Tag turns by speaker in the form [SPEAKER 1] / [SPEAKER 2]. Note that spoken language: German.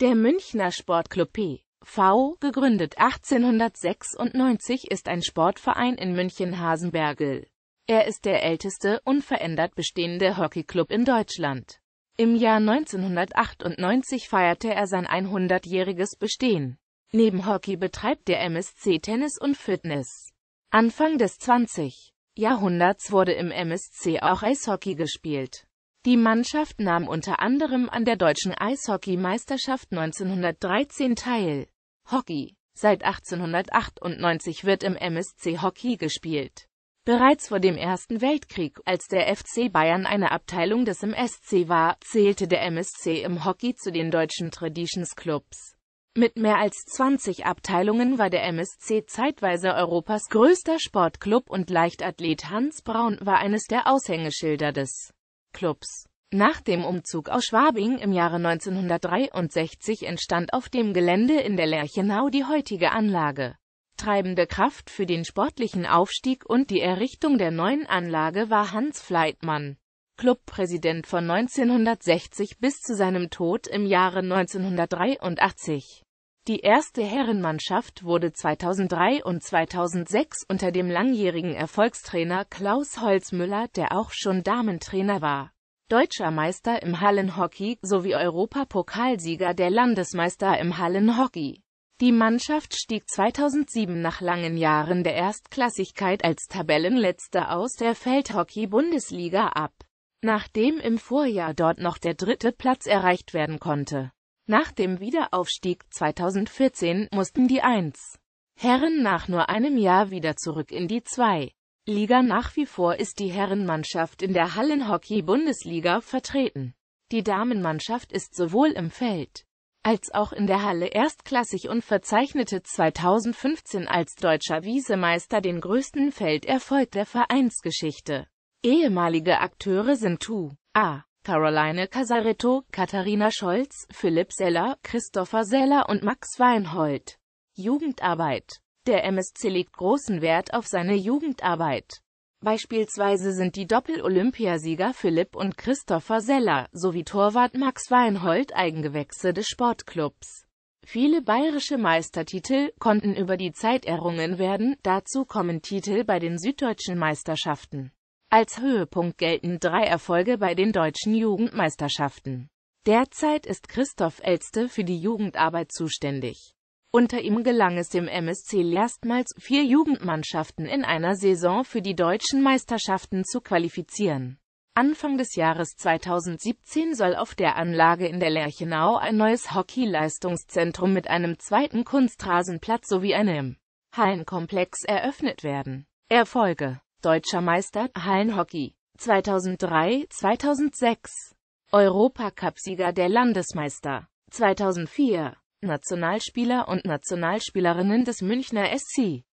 [SPEAKER 1] Der Münchner Sportclub P.V., gegründet 1896, ist ein Sportverein in münchen hasenbergel Er ist der älteste, unverändert bestehende Hockeyclub in Deutschland. Im Jahr 1998 feierte er sein 100-jähriges Bestehen. Neben Hockey betreibt der MSC Tennis und Fitness. Anfang des 20. Jahrhunderts wurde im MSC auch Eishockey gespielt. Die Mannschaft nahm unter anderem an der deutschen Eishockey-Meisterschaft 1913 teil. Hockey Seit 1898 wird im MSC Hockey gespielt. Bereits vor dem Ersten Weltkrieg, als der FC Bayern eine Abteilung des MSC war, zählte der MSC im Hockey zu den deutschen Traditions Clubs. Mit mehr als 20 Abteilungen war der MSC zeitweise Europas größter Sportclub und Leichtathlet Hans Braun war eines der Aushängeschilder des Clubs. Nach dem Umzug aus Schwabing im Jahre 1963 entstand auf dem Gelände in der Lerchenau die heutige Anlage. Treibende Kraft für den sportlichen Aufstieg und die Errichtung der neuen Anlage war Hans Fleitmann, Clubpräsident von 1960 bis zu seinem Tod im Jahre 1983. Die erste Herrenmannschaft wurde 2003 und 2006 unter dem langjährigen Erfolgstrainer Klaus Holzmüller, der auch schon Damentrainer war, deutscher Meister im Hallenhockey sowie Europapokalsieger der Landesmeister im Hallenhockey. Die Mannschaft stieg 2007 nach langen Jahren der Erstklassigkeit als Tabellenletzte aus der Feldhockey-Bundesliga ab, nachdem im Vorjahr dort noch der dritte Platz erreicht werden konnte. Nach dem Wiederaufstieg 2014 mussten die 1. Herren nach nur einem Jahr wieder zurück in die 2. Liga nach wie vor ist die Herrenmannschaft in der Hallenhockey-Bundesliga vertreten. Die Damenmannschaft ist sowohl im Feld als auch in der Halle erstklassig und verzeichnete 2015 als deutscher Wiesemeister den größten Felderfolg der Vereinsgeschichte. Ehemalige Akteure sind Tu A. Caroline Casaretto, Katharina Scholz, Philipp Seller, Christopher Seller und Max Weinhold. Jugendarbeit Der MSC legt großen Wert auf seine Jugendarbeit. Beispielsweise sind die Doppel-Olympiasieger Philipp und Christopher Seller sowie Torwart Max Weinhold Eigengewächse des Sportclubs. Viele bayerische Meistertitel konnten über die Zeit errungen werden, dazu kommen Titel bei den süddeutschen Meisterschaften. Als Höhepunkt gelten drei Erfolge bei den deutschen Jugendmeisterschaften. Derzeit ist Christoph Elste für die Jugendarbeit zuständig. Unter ihm gelang es dem MSC erstmals, vier Jugendmannschaften in einer Saison für die deutschen Meisterschaften zu qualifizieren. Anfang des Jahres 2017 soll auf der Anlage in der Lerchenau ein neues Hockey-Leistungszentrum mit einem zweiten Kunstrasenplatz sowie einem Hallenkomplex eröffnet werden. Erfolge Deutscher Meister, Hallenhockey. 2003, 2006. Europacup-Sieger der Landesmeister. 2004. Nationalspieler und Nationalspielerinnen des Münchner SC.